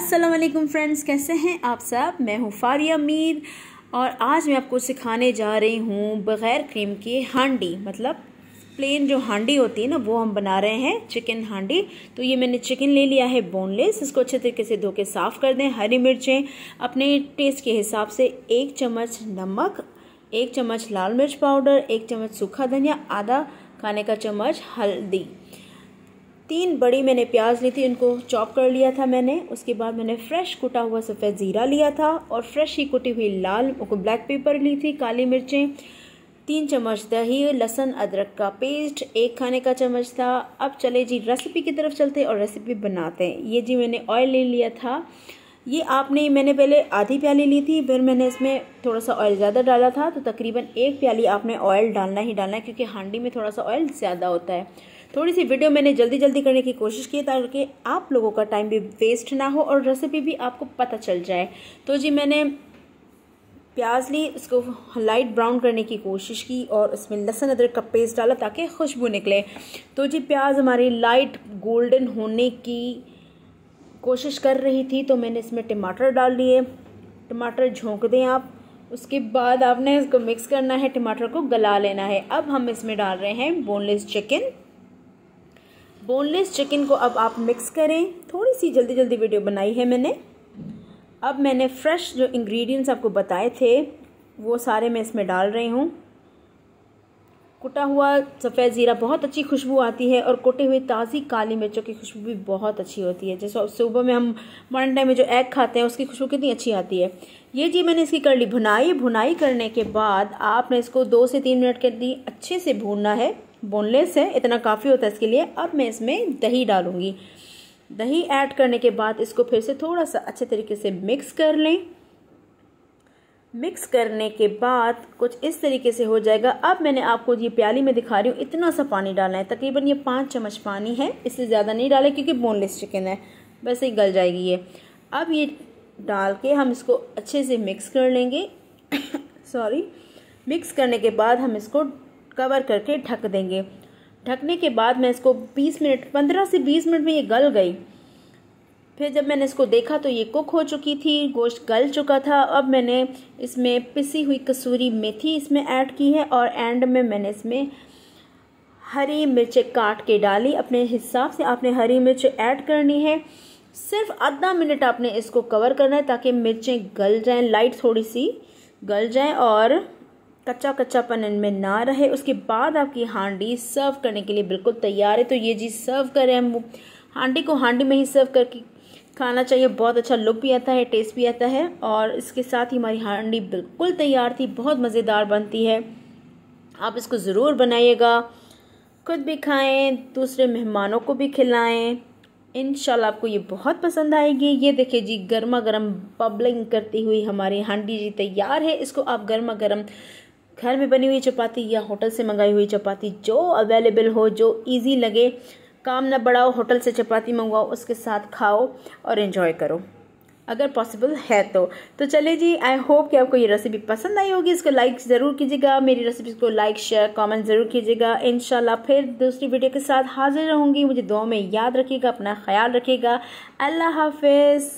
वालेकुम फ्रेंड्स कैसे हैं आप सब मैं हूँ फारिया मीर और आज मैं आपको सिखाने जा रही हूँ बग़ैर क्रीम के हांडी मतलब प्लेन जो हांडी होती है ना वो हम बना रहे हैं चिकन हांडी तो ये मैंने चिकन ले लिया है बोनलेस इसको अच्छे तरीके से धो के साफ़ कर दें हरी मिर्चें अपने टेस्ट के हिसाब से एक चम्मच नमक एक चम्मच लाल मिर्च पाउडर एक चम्मच सूखा धनिया आधा खाने का चम्मच हल्दी तीन बड़ी मैंने प्याज ली थी इनको चॉप कर लिया था मैंने उसके बाद मैंने फ्रेश कुटा हुआ सफ़ेद ज़ीरा लिया था और फ्रेश ही कुटी हुई लाल ब्लैक पेपर ली थी काली मिर्चें तीन चम्मच दही लहसन अदरक का पेस्ट एक खाने का चम्मच था अब चले जी रेसिपी की तरफ चलते और रेसिपी बनाते हैं ये जी मैंने ऑयल ले लिया था ये आपने मैंने पहले आधी प्याली ली थी फिर मैंने इसमें थोड़ा सा ऑयल ज़्यादा डाला था तो तकरीबन एक प्याली आपने ऑयल डालना ही डालना है क्योंकि हांडी में थोड़ा सा ऑयल ज़्यादा होता है थोड़ी सी वीडियो मैंने जल्दी जल्दी करने की कोशिश की ताकि आप लोगों का टाइम भी वेस्ट ना हो और रेसिपी भी आपको पता चल जाए तो जी मैंने प्याज ली उसको लाइट ब्राउन करने की कोशिश की और उसमें लहसुन अदरक का पेस्ट डाला ताकि खुशबू निकले तो जी प्याज हमारी लाइट गोल्डन होने की कोशिश कर रही थी तो मैंने इसमें टमाटर डाल लिए टमाटर झोंक दें आप उसके बाद आपने इसको मिक्स करना है टमाटर को गला लेना है अब हम इसमें डाल रहे हैं बोनलेस चिकन बोनलेस चिकन को अब आप मिक्स करें थोड़ी सी जल्दी जल्दी वीडियो बनाई है मैंने अब मैंने फ्रेश जो इंग्रेडिएंट्स आपको बताए थे वो सारे मैं इसमें डाल रही हूँ कुटा हुआ सफ़ेद ज़ीरा बहुत अच्छी खुशबू आती है और कुटे हुए ताज़ी काली मिर्चों की खुशबू भी बहुत अच्छी होती है जैसे सुबह में हम मॉर्निंग टाइम में जो एग खाते हैं उसकी खुशबू कितनी अच्छी आती है ये जी मैंने इसकी कर ली भुनाई भुनाई करने के बाद आपने इसको दो से तीन मिनट के लिए अच्छे से भूनना है बोनलेस है इतना काफ़ी होता है इसके लिए अब मैं इसमें दही डालूँगी दही ऐड करने के बाद इसको फिर से थोड़ा सा अच्छे तरीके से मिक्स कर लें मिक्स करने के बाद कुछ इस तरीके से हो जाएगा अब मैंने आपको ये प्याली में दिखा रही हूँ इतना सा पानी डालना है तकरीबन ये पाँच चम्मच पानी है इससे ज़्यादा नहीं डालें क्योंकि बोनलेस चिकन है वैसे ही गल जाएगी ये अब ये डाल के हम इसको अच्छे से मिक्स कर लेंगे सॉरी मिक्स करने के बाद हम इसको कवर करके ढक देंगे ढकने के बाद मैं इसको 20 मिनट 15 से 20 मिनट में ये गल गई फिर जब मैंने इसको देखा तो ये कुक हो चुकी थी गोश्त गल चुका था अब मैंने इसमें पिसी हुई कसूरी मेथी इसमें ऐड की है और एंड में मैंने इसमें हरी मिर्चें काट के डाली अपने हिसाब से आपने हरी मिर्च ऐड करनी है सिर्फ आधा मिनट आपने इसको कवर करना है ताकि मिर्चें गल जाएं लाइट थोड़ी सी गल जाएं और कच्चा कच्चापन इनमें ना रहे उसके बाद आपकी हांडी सर्व करने के लिए बिल्कुल तैयार है तो ये जी सर्व करें हम हांडी को हांडी में ही सर्व करके खाना चाहिए बहुत अच्छा लुक भी आता है टेस्ट भी आता है और इसके साथ ही हमारी हांडी बिल्कुल तैयार थी बहुत मज़ेदार बनती है आप इसको ज़रूर बनाइएगा खुद भी खाएं दूसरे मेहमानों को भी खिलाएं इन आपको ये बहुत पसंद आएगी ये देखिए जी गर्मा गर्म बबलिंग करती हुई हमारी हांडी जी तैयार है इसको आप गर्मा गर्म घर में बनी हुई चपाती या होटल से मंगाई हुई चपाती जो अवेलेबल हो जो इजी लगे काम ना बढ़ाओ होटल से चपाती मंगवाओ उसके साथ खाओ और इन्जॉय करो अगर पॉसिबल है तो तो चलिए जी आई होप कि आपको ये रेसिपी पसंद आई होगी इसको लाइक ज़रूर कीजिएगा मेरी रेसिपीज़ को लाइक शेयर कमेंट ज़रूर कीजिएगा इन फिर दूसरी वीडियो के साथ हाजिर रहूँगी मुझे दो में याद रखिएगा अपना ख्याल रखिएगा अल्लाह हाफिज़